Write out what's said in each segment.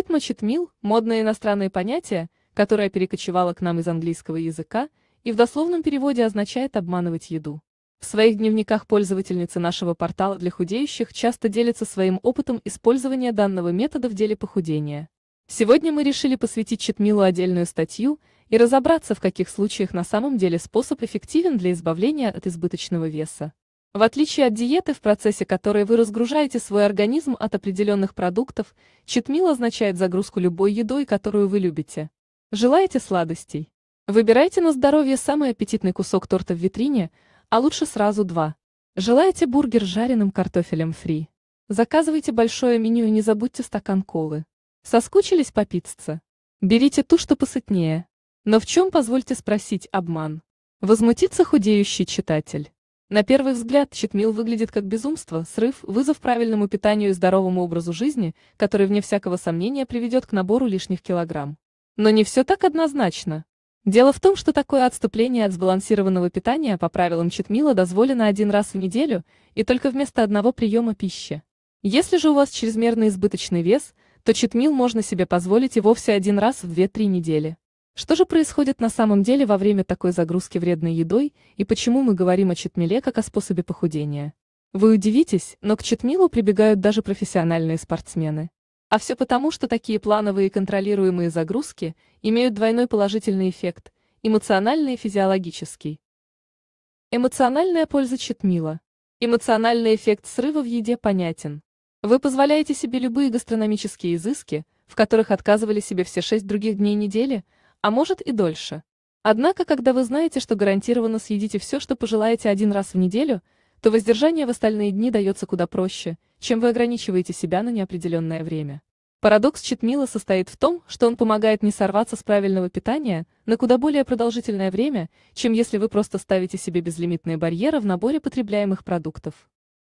Хит мочит мил – модное иностранное понятие, которое перекочевало к нам из английского языка и в дословном переводе означает «обманывать еду». В своих дневниках пользовательницы нашего портала для худеющих часто делятся своим опытом использования данного метода в деле похудения. Сегодня мы решили посвятить Читмилу отдельную статью и разобраться, в каких случаях на самом деле способ эффективен для избавления от избыточного веса. В отличие от диеты, в процессе которой вы разгружаете свой организм от определенных продуктов, читмил означает загрузку любой едой, которую вы любите. Желаете сладостей? Выбирайте на здоровье самый аппетитный кусок торта в витрине, а лучше сразу два. Желаете бургер с жареным картофелем фри? Заказывайте большое меню и не забудьте стакан колы. Соскучились по пицце? Берите ту, что посытнее. Но в чем, позвольте спросить, обман? Возмутится худеющий читатель. На первый взгляд, читмил выглядит как безумство, срыв, вызов правильному питанию и здоровому образу жизни, который, вне всякого сомнения, приведет к набору лишних килограмм. Но не все так однозначно. Дело в том, что такое отступление от сбалансированного питания по правилам читмила дозволено один раз в неделю и только вместо одного приема пищи. Если же у вас чрезмерно избыточный вес, то читмил можно себе позволить и вовсе один раз в 2-3 недели. Что же происходит на самом деле во время такой загрузки вредной едой и почему мы говорим о читмиле как о способе похудения? Вы удивитесь, но к читмилу прибегают даже профессиональные спортсмены. А все потому, что такие плановые и контролируемые загрузки имеют двойной положительный эффект – эмоциональный и физиологический. Эмоциональная польза читмила. Эмоциональный эффект срыва в еде понятен. Вы позволяете себе любые гастрономические изыски, в которых отказывали себе все шесть других дней недели – а может и дольше. Однако, когда вы знаете, что гарантированно съедите все, что пожелаете один раз в неделю, то воздержание в остальные дни дается куда проще, чем вы ограничиваете себя на неопределенное время. Парадокс Читмила состоит в том, что он помогает не сорваться с правильного питания на куда более продолжительное время, чем если вы просто ставите себе безлимитные барьеры в наборе потребляемых продуктов.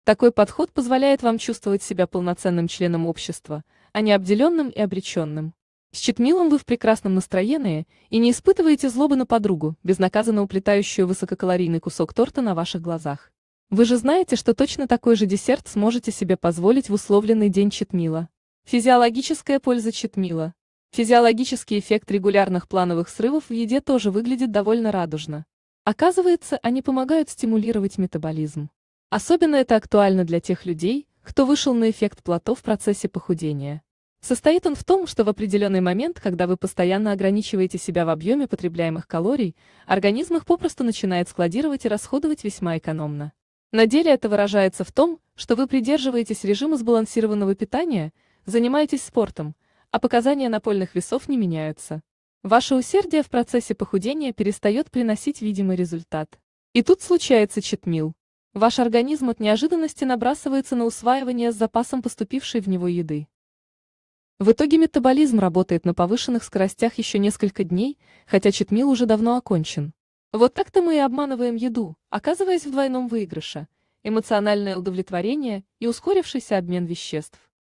Такой подход позволяет вам чувствовать себя полноценным членом общества, а не обделенным и обреченным. С Чекмилом вы в прекрасном настроении и не испытываете злобы на подругу, безнаказанно уплетающую высококалорийный кусок торта на ваших глазах. Вы же знаете, что точно такой же десерт сможете себе позволить в условленный день Читмила. Физиологическая польза Читмила. Физиологический эффект регулярных плановых срывов в еде тоже выглядит довольно радужно. Оказывается, они помогают стимулировать метаболизм. Особенно это актуально для тех людей, кто вышел на эффект плато в процессе похудения. Состоит он в том, что в определенный момент, когда вы постоянно ограничиваете себя в объеме потребляемых калорий, организм их попросту начинает складировать и расходовать весьма экономно. На деле это выражается в том, что вы придерживаетесь режима сбалансированного питания, занимаетесь спортом, а показания напольных весов не меняются. Ваше усердие в процессе похудения перестает приносить видимый результат. И тут случается читмил. Ваш организм от неожиданности набрасывается на усваивание с запасом поступившей в него еды. В итоге метаболизм работает на повышенных скоростях еще несколько дней, хотя читмил уже давно окончен. Вот так-то мы и обманываем еду, оказываясь в двойном выигрыше – эмоциональное удовлетворение и ускорившийся обмен веществ.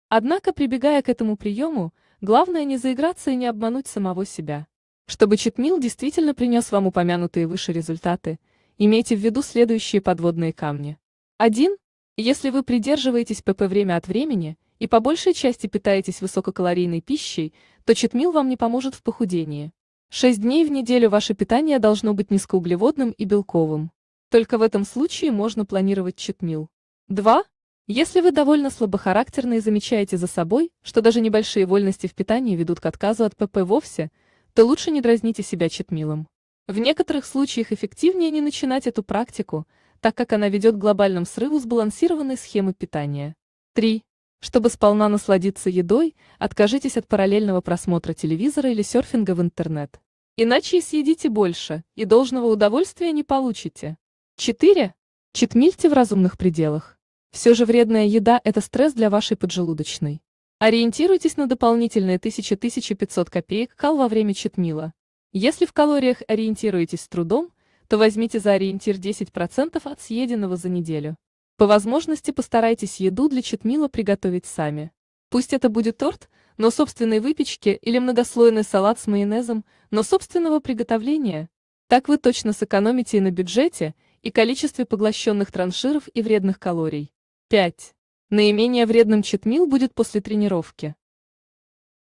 Однако, прибегая к этому приему, главное не заиграться и не обмануть самого себя. Чтобы читмил действительно принес вам упомянутые выше результаты, имейте в виду следующие подводные камни. 1. Если вы придерживаетесь ПП время от времени – и по большей части питаетесь высококалорийной пищей, то читмил вам не поможет в похудении. 6 дней в неделю ваше питание должно быть низкоуглеводным и белковым. Только в этом случае можно планировать читмил. 2. Если вы довольно слабохарактерны и замечаете за собой, что даже небольшие вольности в питании ведут к отказу от ПП вовсе, то лучше не дразните себя читмилом. В некоторых случаях эффективнее не начинать эту практику, так как она ведет к глобальному срыву сбалансированной схемы питания. 3. Чтобы сполна насладиться едой, откажитесь от параллельного просмотра телевизора или серфинга в интернет. Иначе и съедите больше, и должного удовольствия не получите. 4. Читмильте в разумных пределах. Все же вредная еда – это стресс для вашей поджелудочной. Ориентируйтесь на дополнительные 1000-1500 копеек кал во время читмила. Если в калориях ориентируетесь с трудом, то возьмите за ориентир 10% от съеденного за неделю. По возможности постарайтесь еду для читмила приготовить сами. Пусть это будет торт, но собственной выпечки или многослойный салат с майонезом, но собственного приготовления. Так вы точно сэкономите и на бюджете, и количестве поглощенных транширов и вредных калорий. 5. Наименее вредным читмил будет после тренировки.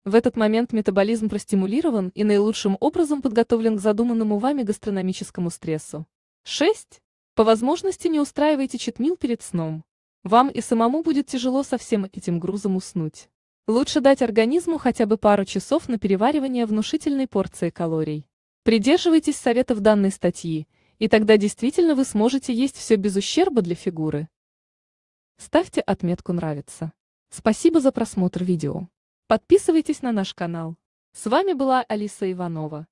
В этот момент метаболизм простимулирован и наилучшим образом подготовлен к задуманному вами гастрономическому стрессу. 6. По возможности не устраивайте читмил перед сном. Вам и самому будет тяжело со всем этим грузом уснуть. Лучше дать организму хотя бы пару часов на переваривание внушительной порции калорий. Придерживайтесь советов данной статьи, и тогда действительно вы сможете есть все без ущерба для фигуры. Ставьте отметку «Нравится». Спасибо за просмотр видео. Подписывайтесь на наш канал. С вами была Алиса Иванова.